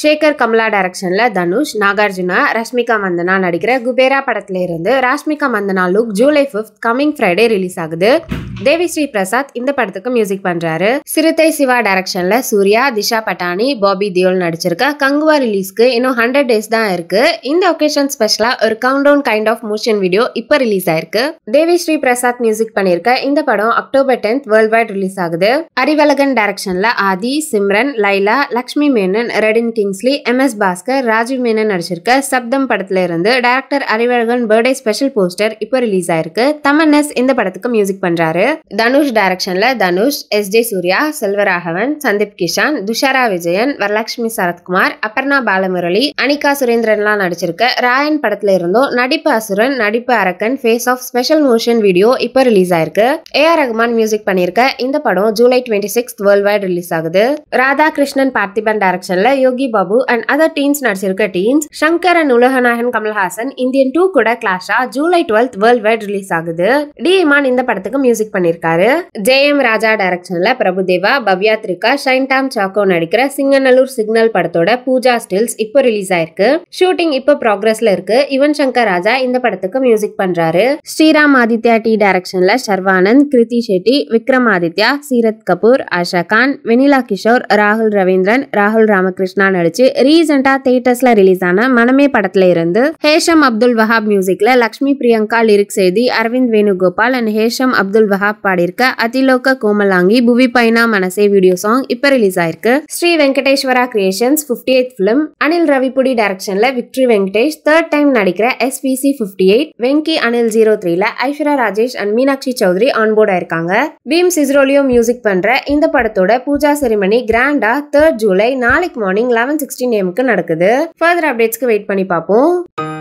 ஷேகர் கமலா டைரக்ஷனில் தனுஷ் நாகார்ஜுனா ரஷ்மிகா மந்தனா நடிக்கிற குபேரா படத்திலிருந்து Rashmika Mandanna look July fifth coming Friday release ஆகுது தேவி ஸ்ரீ பிரசாத் இந்த படத்துக்கு மியூசிக் பண்றாரு சிறுத்தை சிவா டைரக்ஷன்ல சூர்யா திஷா பட்டானி பாபி தியோல் நடிச்சிருக்க கங்குவா ரிலீஸ்க்கு இன்னும் ஹண்ட்ரட் டேஸ் தான் இருக்கு இந்த ஒகேஷன் ஸ்பெஷலா ஒரு count down kind of motion video இப்ப ரிலீஸ் ஆயிருக்கு தேவிஸ்ரீ பிரசாத் மியூசிக் பண்ணிருக்க இந்த படம் October tenth world wide release ஆகுது அறிவழகன் டைரக்ஷன்ல ஆதி சிம்ரன் லைலா லக்ஷ்மி மேனன் ரெடின் கிங்ஸ்லி எம் எஸ் பாஸ்கர் ராஜீவ் மேனன் நடிச்சிருக்க சப்தம் படத்துல இருந்து director Arivazhagan birthday special poster இப்போ ரிலீஸ் ஆயிருக்கு தமன் எஸ் இந்த படத்துக்கு மியூசிக் பண்றாரு தனுஷ் டைரக்ஷன்ல தனுஷ் எஸ் ஜே சூர்யா செல்வராகவன் சந்தீப் கிஷான் துஷாரா விஜயன் வரலட்சுமி சரத்குமார் அபர்ணா பாலமுரளி அனிகா சுரேந்திரன்லாம் நடிச்சிருக்க ராயன் படத்துல இருந்தும் நடிப்பு அசுரன் நடிப்பு அரக்கன் face off special motion video இப்போ ரிலீஸ் ஆயிருக்கு ஏ ஆர் ரஹ்மான் மியூசிக் பண்ணிருக்க இந்த படம் July twenty six world wide release ஆகுது ராதாகிருஷ்ணன் பார்த்திபன் டைரக்ஷன்ல Yogi Babu and other teens நடிச்சிருக்க டீன்ஸ் சங்கர் அண்ட் உலகநாயகன் கமல்ஹாசன் இந்தியன் டூ கூட கிளாஷா July twelfth world wide release ஆகுது டி இமான் இந்த படத்துக்கு மியூசிக் பண்ணியிருக்காரு ஜே எம் ராஜா டைரக்ஷன்ல பிரபுதேவா பவ்யா த்ரிகா ஷைன் டாம் சாக்கோ நடிக்கிற சிங்கநல்லூர் சிக்னல் படத்தோட பூஜா ஸ்டில்ஸ் இப்போ ரிலீஸ் ஆயிருக்கு ஷூட்டிங் இப்போ ப்ராக்ரஸ்ல இருக்கு யுவன் சங்கர் ராஜா இந்த படத்துக்கு மியூசிக் பண்றாரு ஸ்ரீராம் ஆதித்யா டி டைரக்ஷன்ல சர்வானந்த் கிருதி ஷெட்டி விக்ரம் ஆதித்யா சீரத் கபூர் ஆஷா கான் வெனிலா கிஷோர் ராகுல் ரவீந்திரன் ராகுல் ராமகிருஷ்ணா நடிச்சு ரீசெண்டா தியேட்டர்ஸ்ல ரிலீஸ் ஆன மனமே படத்துல இருந்து ஹேஷம் அப்துல் வஹாப் மியூசிக்ல லக்ஷ்மி பிரியங்கா லிரிக்ஸ் எழுதி அரவிந்த் வேணுகோபால் அண்ட் ஹேஷம் அப்துல் வஹாப் ஷஹாப் பாடியிருக்க அதிலோக கோமலாங்கி புவி பைனா மனசே வீடியோ சாங் இப்ப ரிலீஸ் ஆயிருக்கு Sri Venkateswara creations fifty eight film Anil Ravipudi டைரக்ஷன்ல விக்ட்ரி வெங்கடேஷ் தேர்ட் டைம் நடிக்கிற எஸ்பிசி fifty eight Venky Anil zero த்ரீல ஐஸ்வர்யா ராஜேஷ் அண்ட் மீனாட்சி சௌத்ரி போர்ட் ஆயிருக்காங்க பீம் சிஸ்ரோலியோ மியூசிக் பண்ற இந்த படத்தோட பூஜா செரிமனி கிராண்டா தேர்ட் ஜூலை நாளைக்கு மார்னிங் லெவன் சிக்ஸ்டீன் ஏமுக்கு நடக்குது ஃபர்தர் அப்டேட்ஸ்க்கு வெயிட் பண்ணி பார்ப்போம்